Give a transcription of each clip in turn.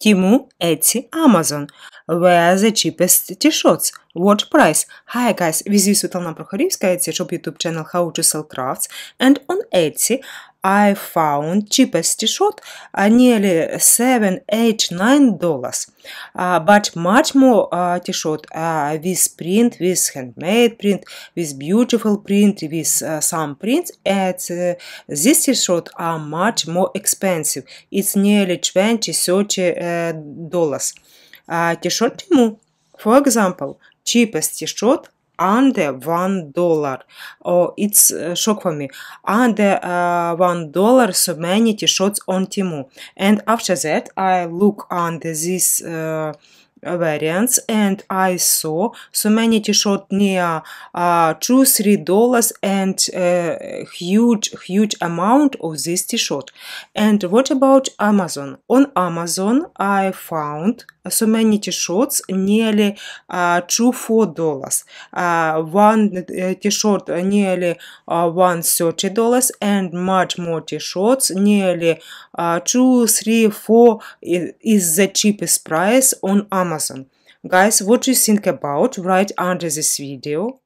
Тиму, Etsy, Amazon. Where the cheapest t-shirts? What price? Hi guys, візі Світлана Прохорівська, Etsy Shop YouTube channel How to Sell Crafts and on Etsy I found cheapest t-shirt uh, nearly seven, eight, nine dollars uh, but much more uh, t-shirt with print with handmade print with beautiful print with some prints and э, these t-shirt are much more expensive it's nearly 20 э, dollars t-shirt for example cheapest t-shirt under one dollar. Or it's uh, э, shock for me. Under uh, э, one dollar, so many t-shirts on Timu. And after that, I look under this. Uh, э, variants and I saw so many t-shirt near uh, two three dollars and uh, huge huge amount of this t-shirt and what about Amazon on Amazon I found so many t-shirts, nearly uh, two four dollars. Uh, one t-shirt nearly uh, one thirty dollars, and much more t-shirts nearly uh, two three four is, the cheapest price on Amazon. Guys, what do you think about right under this video?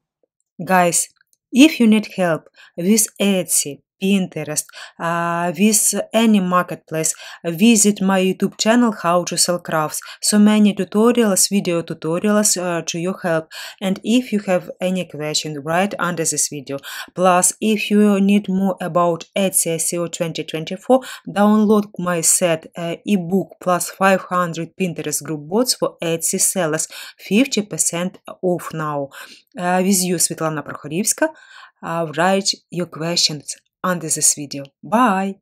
Guys, if you need help with Etsy Pinterest, uh, with any marketplace. Visit my YouTube channel How to Sell Crafts. So many tutorials, video tutorials uh, to your help. And if you have any question, write under this video. Plus, if you need more about Etsy SEO 2024, download my set uh, ebook plus 500 Pinterest group bots for Etsy sellers, 50% off now. Uh, with you, Svetlana Prokhorivska. Uh, write your questions under this video. Bye!